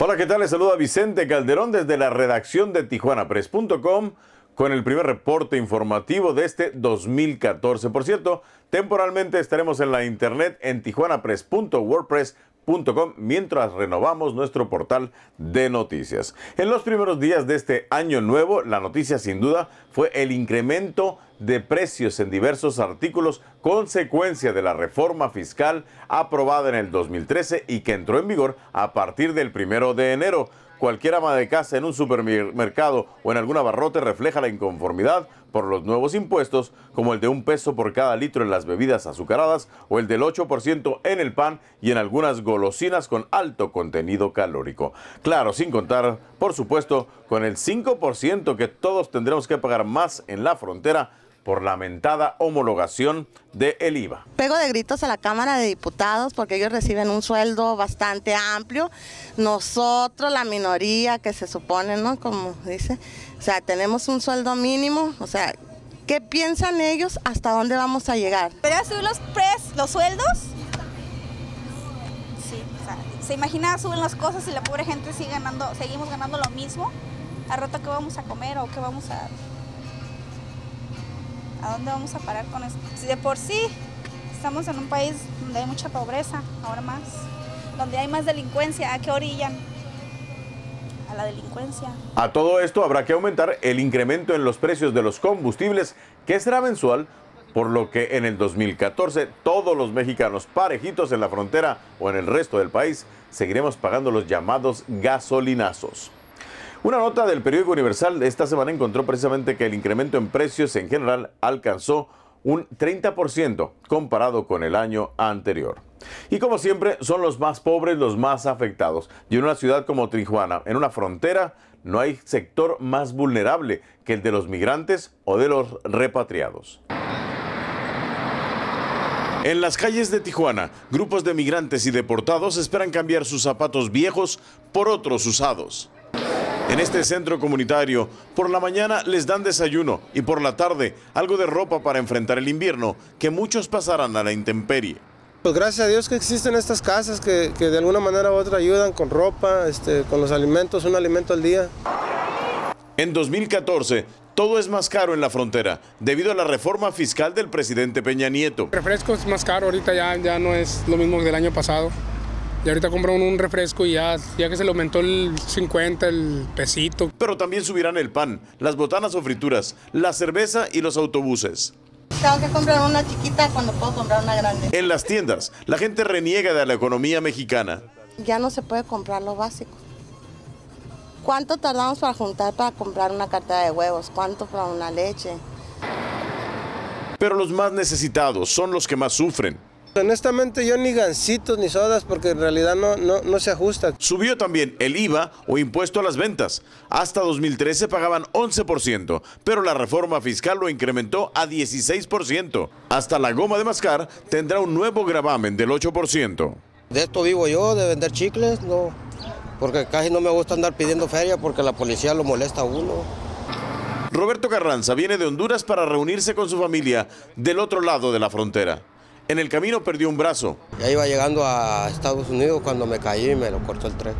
Hola, ¿qué tal? Les saluda Vicente Calderón desde la redacción de tijuanapress.com con el primer reporte informativo de este 2014. Por cierto, temporalmente estaremos en la internet en tijuanapress.wordpress.com mientras renovamos nuestro portal de noticias. En los primeros días de este año nuevo, la noticia sin duda fue el incremento de precios en diversos artículos consecuencia de la reforma fiscal aprobada en el 2013 y que entró en vigor a partir del primero de enero. Cualquier ama de casa en un supermercado o en algún barrote refleja la inconformidad por los nuevos impuestos, como el de un peso por cada litro en las bebidas azucaradas o el del 8% en el pan y en algunas golosinas con alto contenido calórico. Claro, sin contar, por supuesto, con el 5% que todos tendremos que pagar más en la frontera por lamentada homologación de el IVA. Pego de gritos a la Cámara de Diputados porque ellos reciben un sueldo bastante amplio. Nosotros, la minoría que se supone, ¿no? Como dice, o sea, tenemos un sueldo mínimo, o sea, ¿qué piensan ellos? ¿Hasta dónde vamos a llegar? ¿Pero subir los pres, los sueldos? Sí, o sea, se imagina suben las cosas y la pobre gente sigue ganando, seguimos ganando lo mismo. ¿A rato qué vamos a comer o qué vamos a...? ¿A dónde vamos a parar con esto? Si de por sí estamos en un país donde hay mucha pobreza, ahora más, donde hay más delincuencia, ¿a qué orillan? A la delincuencia. A todo esto habrá que aumentar el incremento en los precios de los combustibles, que será mensual, por lo que en el 2014 todos los mexicanos parejitos en la frontera o en el resto del país seguiremos pagando los llamados gasolinazos. Una nota del periódico Universal de esta semana encontró precisamente que el incremento en precios en general alcanzó un 30% comparado con el año anterior. Y como siempre, son los más pobres los más afectados. Y en una ciudad como Tijuana, en una frontera, no hay sector más vulnerable que el de los migrantes o de los repatriados. En las calles de Tijuana, grupos de migrantes y deportados esperan cambiar sus zapatos viejos por otros usados. En este centro comunitario, por la mañana les dan desayuno y por la tarde algo de ropa para enfrentar el invierno, que muchos pasarán a la intemperie. Pues gracias a Dios que existen estas casas que, de alguna manera u otra ayudan con ropa, este, con los alimentos, un alimento al día. En 2014, todo es más caro en la frontera debido a la reforma fiscal del presidente Peña Nieto. refresco El es más caro ahorita ya, ya no es lo mismo que del año pasado. Y ahorita compran un refresco y ya, ya que se le aumentó el 50, el pesito. Pero también subirán el pan, las botanas o frituras, la cerveza y los autobuses. Tengo que comprar una chiquita cuando puedo comprar una grande. En las tiendas, la gente reniega de la economía mexicana. Ya no se puede comprar lo básico. ¿Cuánto tardamos para juntar para comprar una cartera de huevos? ¿Cuánto para una leche? Pero los más necesitados son los que más sufren. Honestamente yo ni gancitos ni sodas porque en realidad no, no, se ajustan. Subió también el IVA o impuesto a las ventas. Hasta 2013 pagaban 11%, pero la reforma fiscal lo incrementó a 16%. Hasta la goma de mascar tendrá un nuevo gravamen del 8%. De esto vivo yo, de vender chicles, no, porque casi no me gusta andar pidiendo feria porque la policía lo molesta a uno. Roberto Carranza viene de Honduras para reunirse con su familia del otro lado de la frontera. En el camino perdió un brazo. Ya iba llegando a Estados Unidos cuando me caí y me lo cortó el tren.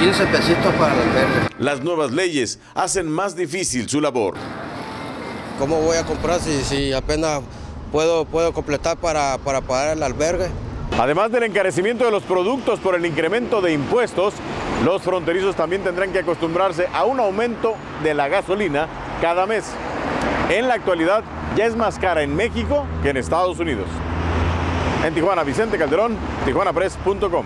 15 pesitos para albergue Las nuevas leyes hacen más difícil su labor. ¿Cómo voy a comprar si, apenas puedo, puedo completar para, para pagar el albergue? Además del encarecimiento de los productos por el incremento de impuestos, los fronterizos también tendrán que acostumbrarse a un aumento de la gasolina cada mes. En la actualidad, ya es más cara en México que en Estados Unidos. En Tijuana, Vicente Calderón, tijuanapress.com.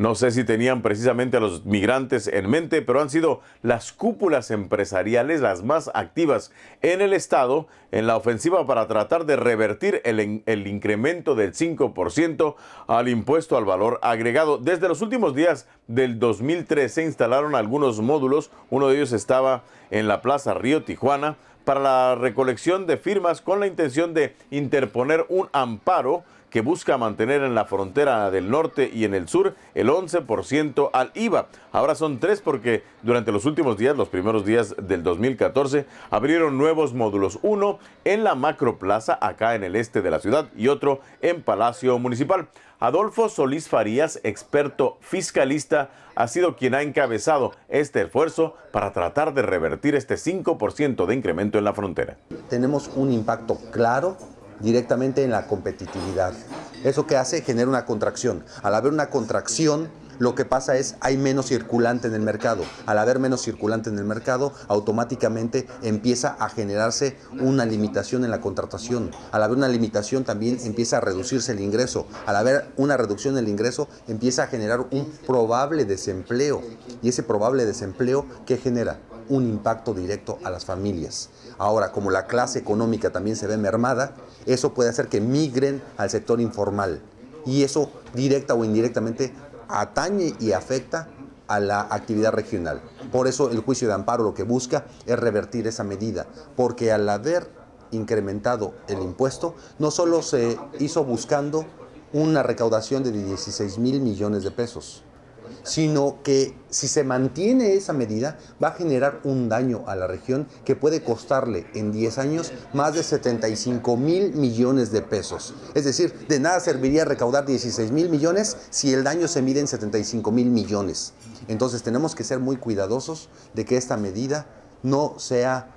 No sé si tenían precisamente a los migrantes en mente, pero han sido las cúpulas empresariales las más activas en el Estado en la ofensiva para tratar de revertir el, incremento del 5% al impuesto al valor agregado. Desde los últimos días del 2013 instalaron algunos módulos, uno de ellos estaba en la Plaza Río Tijuana, para la recolección de firmas con la intención de interponer un amparo que busca mantener en la frontera del norte y en el sur el 11% al IVA. Ahora son tres porque durante los últimos días, los primeros días del 2014, abrieron nuevos módulos. Uno en la Macroplaza, acá en el este de la ciudad, y otro en Palacio Municipal. Adolfo Solís Farías, experto fiscalista, ha sido quien ha encabezado este esfuerzo para tratar de revertir este 5% de incremento en la frontera. Tenemos un impacto claro directamente en la competitividad. ¿Eso que hace? Genera una contracción. Al haber una contracción, lo que pasa es hay menos circulante en el mercado. Al haber menos circulante en el mercado, automáticamente empieza a generarse una limitación en la contratación. Al haber una limitación también empieza a reducirse el ingreso. Al haber una reducción en el ingreso, empieza a generar un probable desempleo. ¿Y ese probable desempleo qué genera? un impacto directo a las familias. Ahora, como la clase económica también se ve mermada, eso puede hacer que migren al sector informal. Y eso, directa o indirectamente, atañe y afecta a la actividad regional. Por eso el juicio de amparo lo que busca es revertir esa medida, porque al haber incrementado el impuesto, no solo se hizo buscando una recaudación de 16 mil millones de pesos, sino que si se mantiene esa medida va a generar un daño a la región que puede costarle en 10 años más de 75 mil millones de pesos. Es decir, de nada serviría recaudar 16 mil millones si el daño se mide en 75 mil millones. Entonces tenemos que ser muy cuidadosos de que esta medida no sea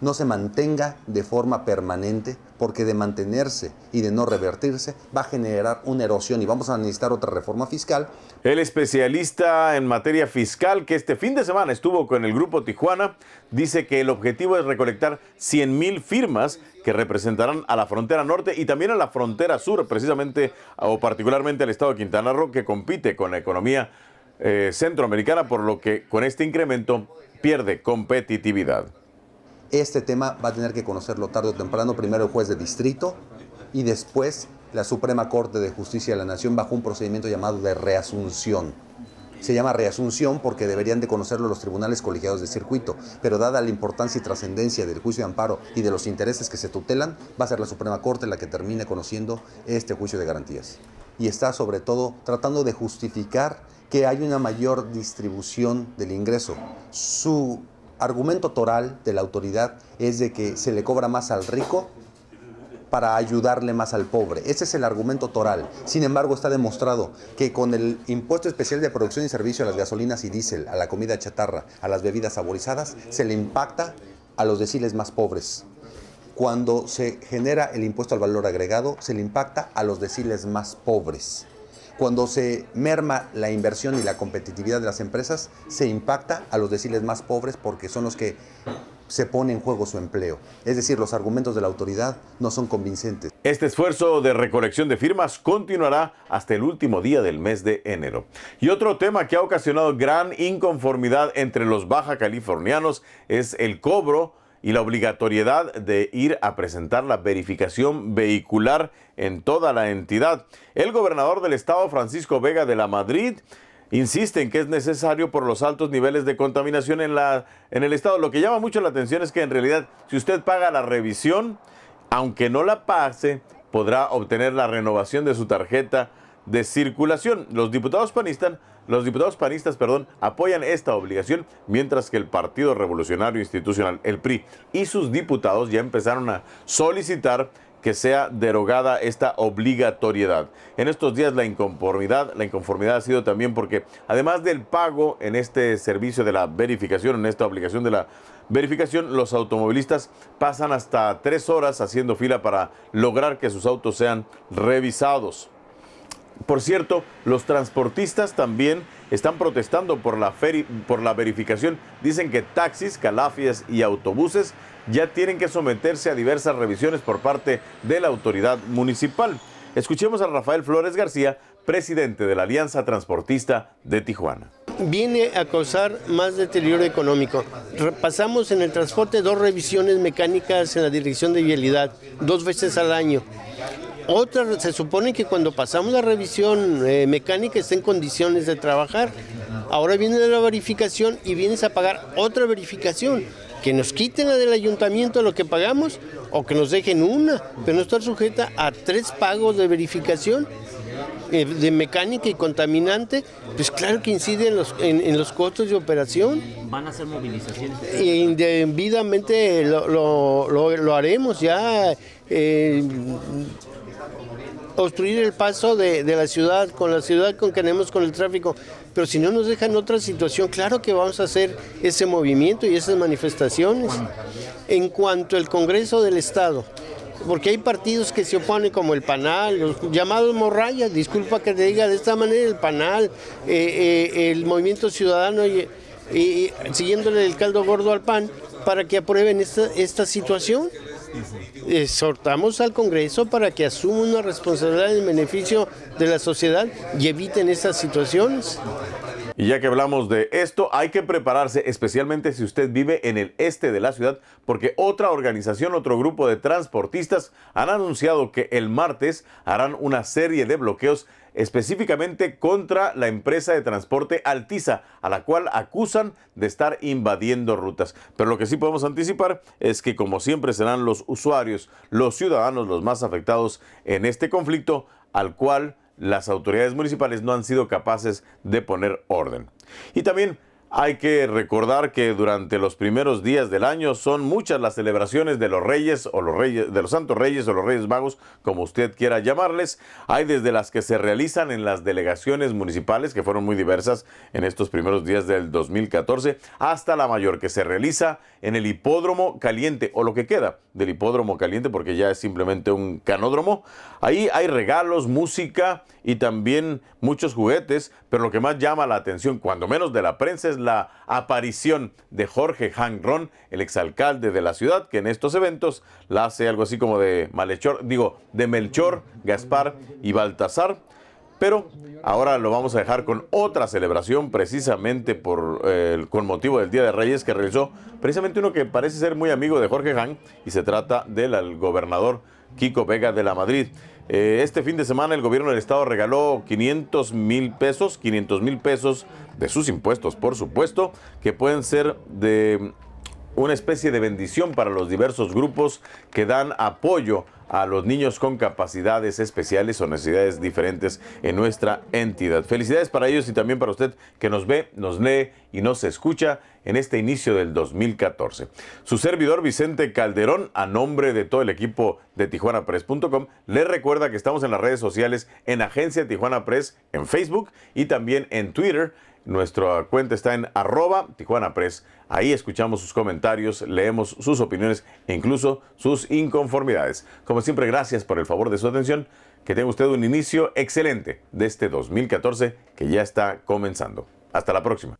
no se mantenga de forma permanente, porque de mantenerse y de no revertirse va a generar una erosión y vamos a necesitar otra reforma fiscal. El especialista en materia fiscal que este fin de semana estuvo con el Grupo Tijuana dice que el objetivo es recolectar 100 mil firmas que representarán a la frontera norte y también a la frontera sur, precisamente o particularmente al estado de Quintana Roo, que compite con la economía eh, centroamericana, por lo que con este incremento pierde competitividad. Este tema va a tener que conocerlo tarde o temprano, primero el juez de distrito y después la Suprema Corte de Justicia de la Nación bajo un procedimiento llamado de reasunción. Se llama reasunción porque deberían de conocerlo los tribunales colegiados de circuito, pero dada la importancia y trascendencia del juicio de amparo y de los intereses que se tutelan, va a ser la Suprema Corte la que termine conociendo este juicio de garantías. Y está sobre todo tratando de justificar que hay una mayor distribución del ingreso. Su argumento toral de la autoridad es de que se le cobra más al rico para ayudarle más al pobre. Ese es el argumento toral. Sin embargo, está demostrado que con el impuesto especial de producción y servicio a las gasolinas y diésel, a la comida chatarra, a las bebidas saborizadas, se le impacta a los deciles más pobres. Cuando se genera el impuesto al valor agregado, se le impacta a los deciles más pobres cuando se merma la inversión y la competitividad de las empresas, se impacta a los deciles más pobres porque son los que se pone en juego su empleo. Es decir, los argumentos de la autoridad no son convincentes. Este esfuerzo de recolección de firmas continuará hasta el último día del mes de enero. Y otro tema que ha ocasionado gran inconformidad entre los baja californianos es el cobro y la obligatoriedad de ir a presentar la verificación vehicular en toda la entidad. El gobernador del estado, Francisco Vega de la Madrid, insiste en que es necesario por los altos niveles de contaminación en, la, en el estado. Lo que llama mucho la atención es que en realidad, si usted paga la revisión, aunque no la pase, podrá obtener la renovación de su tarjeta de circulación. Los diputados panistas los diputados panistas, perdón, apoyan esta obligación, mientras que el Partido Revolucionario Institucional, el PRI, y sus diputados ya empezaron a solicitar que sea derogada esta obligatoriedad. En estos días la inconformidad, la inconformidad ha sido también porque además del pago en este servicio de la verificación, en esta obligación de la verificación, los automovilistas pasan hasta tres horas haciendo fila para lograr que sus autos sean revisados. Por cierto, los transportistas también están protestando por la, por la verificación. Dicen que taxis, calafias y autobuses ya tienen que someterse a diversas revisiones por parte de la autoridad municipal. Escuchemos a Rafael Flores García, presidente de la Alianza Transportista de Tijuana viene a causar más deterioro económico. Pasamos en el transporte dos revisiones mecánicas en la dirección de vialidad, dos veces al año. Otra, se supone que cuando pasamos la revisión eh, mecánica está en condiciones de trabajar. Ahora viene la verificación y vienes a pagar otra verificación. Que nos quiten la del ayuntamiento lo que pagamos o que nos dejen una, pero no estar sujeta a tres pagos de verificación eh, de mecánica y contaminante, pues claro que incide en los, costos de operación. ¿Van a ser movilizaciones? Y indebidamente lo, haremos ya. Eh, obstruir el paso de, la ciudad, con la ciudad con que tenemos con el tráfico, pero si no nos dejan otra situación, claro que vamos a hacer ese movimiento y esas manifestaciones. En cuanto al Congreso del Estado, porque hay partidos que se oponen como el PANAL, los llamados morrayas, disculpa que te diga de esta manera, el PANAL, eh, eh, el Movimiento Ciudadano, y, siguiéndole el caldo gordo al PAN, para que aprueben esta, esta situación. Eh, exhortamos al Congreso para que asuma una responsabilidad en beneficio de la sociedad y eviten estas situaciones. Y ya que hablamos de esto, hay que prepararse, especialmente si usted vive en el este de la ciudad, porque otra organización, otro grupo de transportistas han anunciado que el martes harán una serie de bloqueos específicamente contra la empresa de transporte Altiza, a la cual acusan de estar invadiendo rutas. Pero lo que sí podemos anticipar es que como siempre serán los usuarios, los ciudadanos los más afectados en este conflicto al cual las autoridades municipales no han sido capaces de poner orden. Y también hay que recordar que durante los primeros días del año son muchas las celebraciones de los reyes o los reyes de los santos reyes o los reyes magos, como usted quiera llamarles. Hay desde las que se realizan en las delegaciones municipales que fueron muy diversas en estos primeros días del 2014 hasta la mayor que se realiza en el hipódromo caliente o lo que queda del hipódromo caliente porque ya es simplemente un canódromo. Ahí hay regalos, música y también muchos juguetes, pero lo que más llama la atención cuando menos de la prensa es la aparición de Jorge Ron, el exalcalde de la ciudad, que en estos eventos la hace algo así como de Malhechor, digo, de Melchor, Gaspar y Baltasar. Pero ahora lo vamos a dejar con otra celebración precisamente por, eh, con motivo del Día de Reyes que realizó precisamente uno que parece ser muy amigo de Jorge Han y se trata del gobernador Kiko Vega de la Madrid. Eh, este fin de semana el gobierno del estado regaló 500 mil pesos, 500 mil pesos de sus impuestos, por supuesto, que pueden ser de una especie de bendición para los diversos grupos que dan apoyo a los niños con capacidades especiales o necesidades diferentes en nuestra entidad. Felicidades para ellos y también para usted que nos ve, nos lee y nos escucha en este inicio del 2014. Su servidor Vicente Calderón, a nombre de todo el equipo de tijuanapress.com, le recuerda que estamos en las redes sociales en Agencia Tijuana Press en Facebook y también en Twitter. Nuestra cuenta está en arroba Tijuana Press. Ahí escuchamos sus comentarios, leemos sus opiniones e incluso sus inconformidades. Como siempre, gracias por el favor de su atención. Que tenga usted un inicio excelente de este 2014 que ya está comenzando. Hasta la próxima.